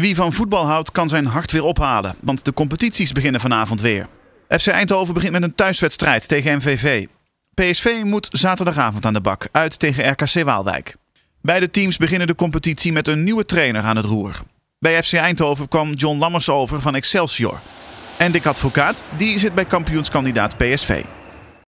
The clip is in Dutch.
Wie van voetbal houdt, kan zijn hart weer ophalen, want de competities beginnen vanavond weer. FC Eindhoven begint met een thuiswedstrijd tegen MVV. PSV moet zaterdagavond aan de bak, uit tegen RKC Waalwijk. Beide teams beginnen de competitie met een nieuwe trainer aan het roer. Bij FC Eindhoven kwam John Lammers over van Excelsior. En Dick Advocaat, die zit bij kampioenskandidaat PSV.